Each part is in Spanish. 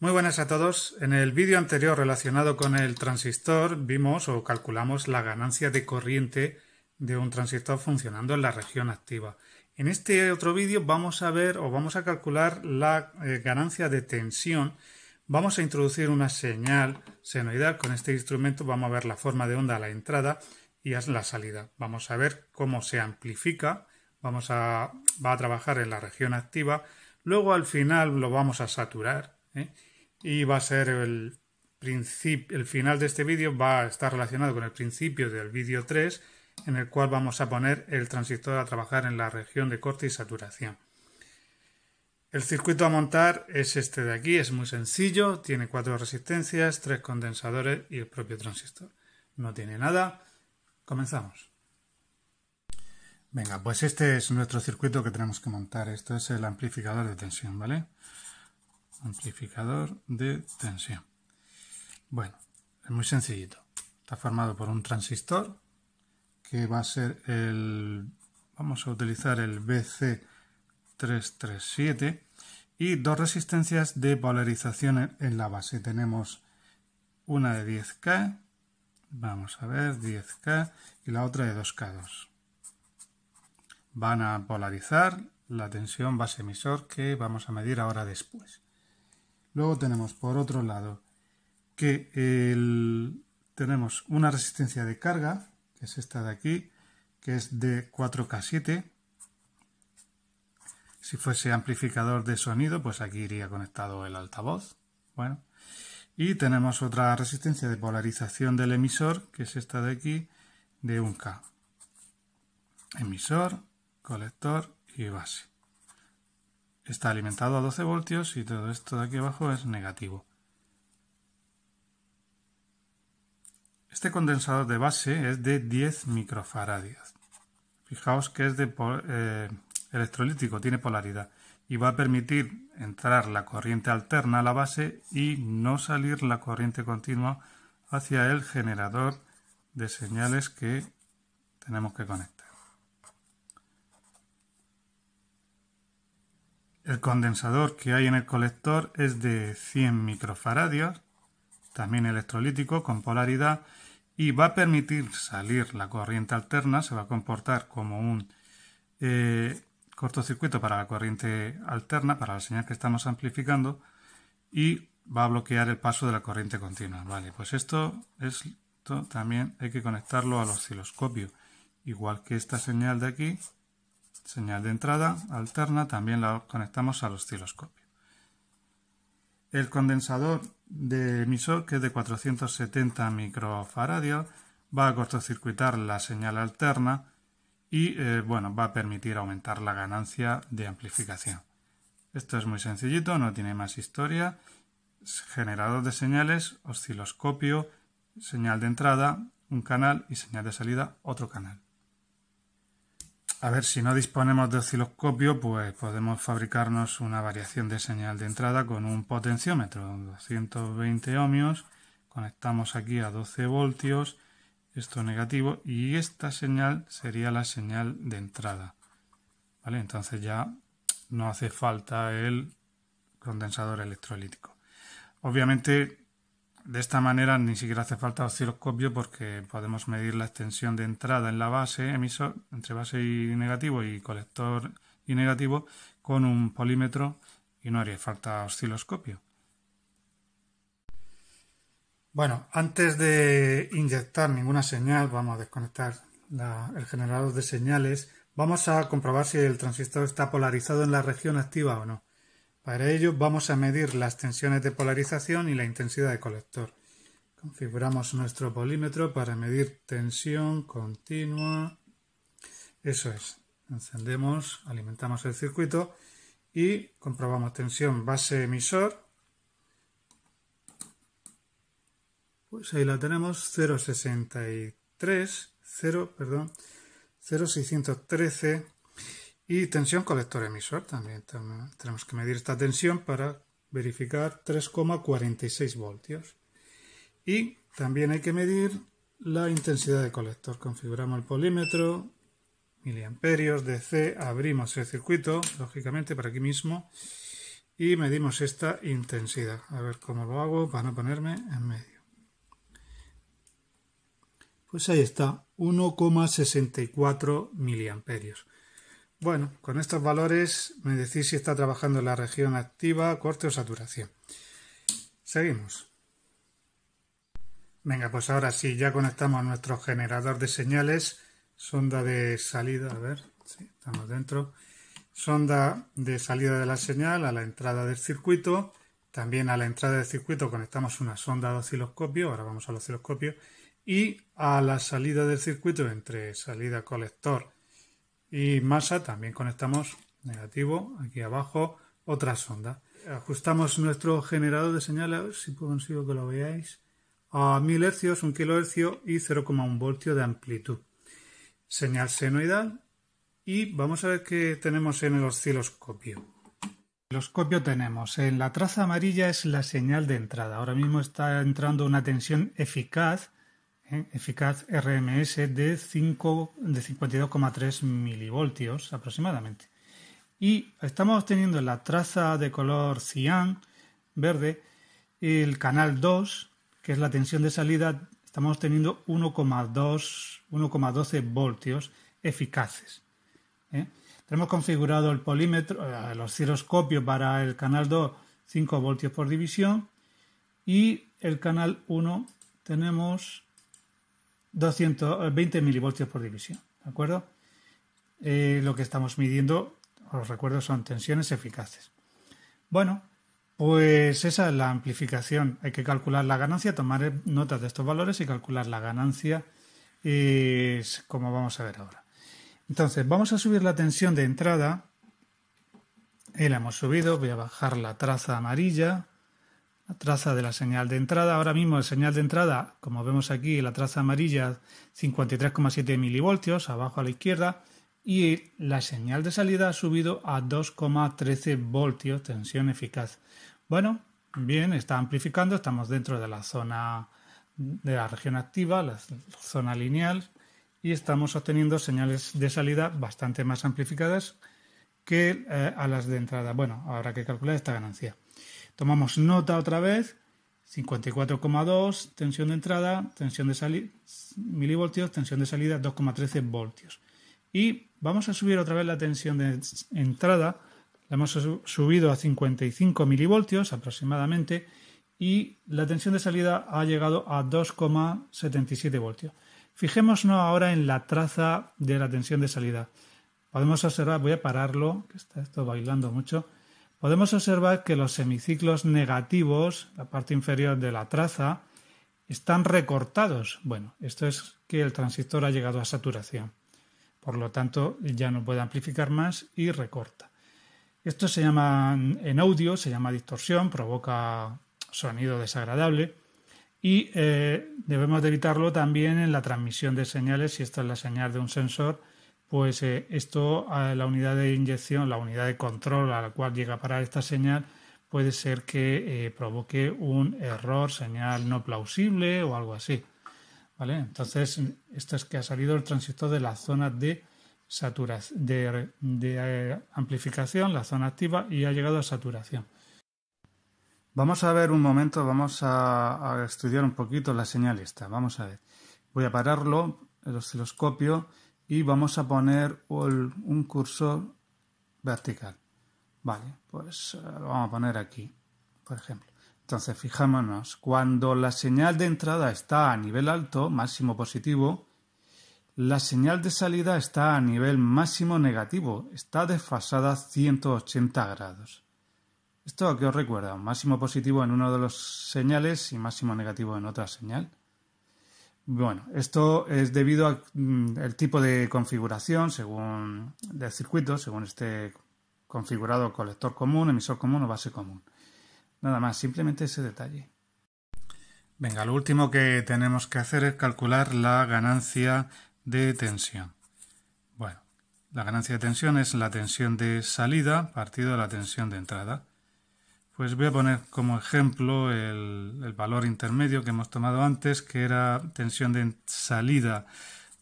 Muy buenas a todos. En el vídeo anterior relacionado con el transistor vimos o calculamos la ganancia de corriente de un transistor funcionando en la región activa. En este otro vídeo vamos a ver o vamos a calcular la eh, ganancia de tensión. Vamos a introducir una señal senoidal con este instrumento. Vamos a ver la forma de onda a la entrada y a la salida. Vamos a ver cómo se amplifica. Vamos a, va a trabajar en la región activa. Luego al final lo vamos a saturar. ¿eh? y va a ser el, el final de este vídeo va a estar relacionado con el principio del vídeo 3 en el cual vamos a poner el transistor a trabajar en la región de corte y saturación. El circuito a montar es este de aquí, es muy sencillo, tiene cuatro resistencias, tres condensadores y el propio transistor. No tiene nada. Comenzamos. Venga, pues este es nuestro circuito que tenemos que montar. Esto es el amplificador de tensión, ¿vale? amplificador de tensión. Bueno, es muy sencillito. Está formado por un transistor que va a ser el... Vamos a utilizar el BC337 y dos resistencias de polarización en la base. Tenemos una de 10K, vamos a ver, 10K y la otra de 2K2. Van a polarizar la tensión base emisor que vamos a medir ahora después. Luego tenemos, por otro lado, que tenemos una resistencia de carga, que es esta de aquí, que es de 4K7. Si fuese amplificador de sonido, pues aquí iría conectado el altavoz. Bueno, y tenemos otra resistencia de polarización del emisor, que es esta de aquí, de 1K. Emisor, colector y base está alimentado a 12 voltios y todo esto de aquí abajo es negativo. Este condensador de base es de 10 microfaradios. Fijaos que es de eh, electrolítico, tiene polaridad y va a permitir entrar la corriente alterna a la base y no salir la corriente continua hacia el generador de señales que tenemos que conectar. El condensador que hay en el colector es de 100 microfaradios, también electrolítico con polaridad y va a permitir salir la corriente alterna, se va a comportar como un eh, cortocircuito para la corriente alterna, para la señal que estamos amplificando y va a bloquear el paso de la corriente continua. Vale, pues esto, esto también hay que conectarlo al osciloscopio, igual que esta señal de aquí señal de entrada alterna también la conectamos al osciloscopio. El condensador de emisor, que es de 470 microfaradios, va a cortocircuitar la señal alterna y eh, bueno, va a permitir aumentar la ganancia de amplificación. Esto es muy sencillito, no tiene más historia. Generador de señales, osciloscopio, señal de entrada, un canal y señal de salida, otro canal. A ver, si no disponemos de osciloscopio, pues podemos fabricarnos una variación de señal de entrada con un potenciómetro, 220 ohmios, conectamos aquí a 12 voltios, esto negativo, y esta señal sería la señal de entrada. ¿Vale? Entonces ya no hace falta el condensador electrolítico. Obviamente de esta manera ni siquiera hace falta osciloscopio porque podemos medir la extensión de entrada en la base, emisor, entre base y negativo y colector y negativo con un polímetro y no haría falta osciloscopio. Bueno, antes de inyectar ninguna señal, vamos a desconectar el generador de señales, vamos a comprobar si el transistor está polarizado en la región activa o no. Para ello vamos a medir las tensiones de polarización y la intensidad de colector. Configuramos nuestro polímetro para medir tensión continua. Eso es. Encendemos, alimentamos el circuito y comprobamos tensión base emisor. Pues ahí la tenemos, 0,63, 0, perdón, 0,613 y tensión colector-emisor también, Tenemos que medir esta tensión para verificar 3,46 voltios. Y también hay que medir la intensidad de colector. Configuramos el polímetro, miliamperios, DC, abrimos el circuito, lógicamente, para aquí mismo, y medimos esta intensidad. A ver cómo lo hago para no ponerme en medio. Pues ahí está, 1,64 miliamperios. Bueno, con estos valores me decís si está trabajando en la región activa, corte o saturación. Seguimos. Venga, pues ahora sí, ya conectamos nuestro generador de señales, sonda de salida, a ver, sí, estamos dentro, sonda de salida de la señal a la entrada del circuito, también a la entrada del circuito conectamos una sonda de osciloscopio, ahora vamos al osciloscopio, y a la salida del circuito entre salida colector y masa, también conectamos negativo aquí abajo, otra sonda. Ajustamos nuestro generador de señales, si consigo que lo veáis, a 1000 Hz, 1 kHz y 0,1 voltio de amplitud. Señal senoidal y vamos a ver qué tenemos en el osciloscopio. El osciloscopio tenemos, en la traza amarilla es la señal de entrada. Ahora mismo está entrando una tensión eficaz eficaz RMS de, de 52,3 milivoltios aproximadamente. Y estamos teniendo la traza de color cian verde el canal 2, que es la tensión de salida, estamos teniendo 1,12 voltios eficaces. ¿eh? Tenemos configurado el polímetro, eh, el osciloscopio para el canal 2, 5 voltios por división. Y el canal 1 tenemos 220 eh, milivoltios por división. ¿De acuerdo? Eh, lo que estamos midiendo, os recuerdo, son tensiones eficaces. Bueno, pues esa es la amplificación. Hay que calcular la ganancia, tomar notas de estos valores y calcular la ganancia, es como vamos a ver ahora. Entonces, vamos a subir la tensión de entrada. el eh, la hemos subido. Voy a bajar la traza amarilla la traza de la señal de entrada. Ahora mismo la señal de entrada, como vemos aquí, la traza amarilla 53,7 milivoltios abajo a la izquierda y la señal de salida ha subido a 2,13 voltios, tensión eficaz. Bueno, bien, está amplificando, estamos dentro de la zona de la región activa, la zona lineal, y estamos obteniendo señales de salida bastante más amplificadas que eh, a las de entrada. Bueno, habrá que calcular esta ganancia. Tomamos nota otra vez, 54,2, tensión de entrada, tensión de salida, milivoltios, tensión de salida 2,13 voltios. Y vamos a subir otra vez la tensión de entrada, la hemos subido a 55 milivoltios aproximadamente y la tensión de salida ha llegado a 2,77 voltios. Fijémonos ahora en la traza de la tensión de salida. Podemos observar, voy a pararlo, que está esto bailando mucho, podemos observar que los semiciclos negativos, la parte inferior de la traza, están recortados. Bueno, esto es que el transistor ha llegado a saturación. Por lo tanto, ya no puede amplificar más y recorta. Esto se llama en audio, se llama distorsión, provoca sonido desagradable y eh, debemos evitarlo también en la transmisión de señales si esta es la señal de un sensor pues eh, esto, la unidad de inyección, la unidad de control a la cual llega a parar esta señal, puede ser que eh, provoque un error, señal no plausible o algo así. ¿Vale? Entonces, esto es que ha salido el transistor de la zona de, saturación, de, eh, amplificación, la zona activa, y ha llegado a saturación. Vamos a ver un momento, vamos a, a estudiar un poquito la señal esta. Vamos a ver. Voy a pararlo, el osciloscopio y vamos a poner un cursor vertical. Vale, pues eh, lo vamos a poner aquí, por ejemplo. Entonces, fijémonos, cuando la señal de entrada está a nivel alto, máximo positivo, la señal de salida está a nivel máximo negativo, está desfasada 180 grados. ¿Esto que os recuerdo, Máximo positivo en una de las señales y máximo negativo en otra señal. Bueno, esto es debido al mm, tipo de configuración según del circuito, según esté configurado colector común, emisor común o base común. Nada más, simplemente ese detalle. Venga, lo último que tenemos que hacer es calcular la ganancia de tensión. Bueno, la ganancia de tensión es la tensión de salida partido de la tensión de entrada. Pues voy a poner como ejemplo el, valor intermedio que hemos tomado antes, que era tensión de salida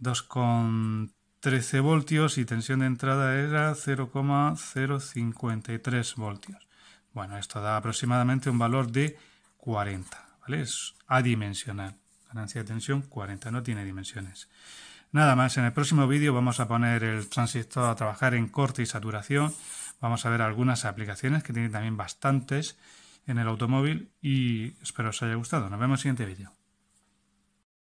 2,13 voltios y tensión de entrada era 0,053 voltios. Bueno, esto da aproximadamente un valor de 40, ¿vale? Es adimensional. Ganancia de tensión 40, no tiene dimensiones. Nada más, en el próximo vídeo vamos a poner el transistor a trabajar en corte y saturación Vamos a ver algunas aplicaciones que tienen también bastantes en el automóvil y espero os haya gustado. Nos vemos en el siguiente vídeo.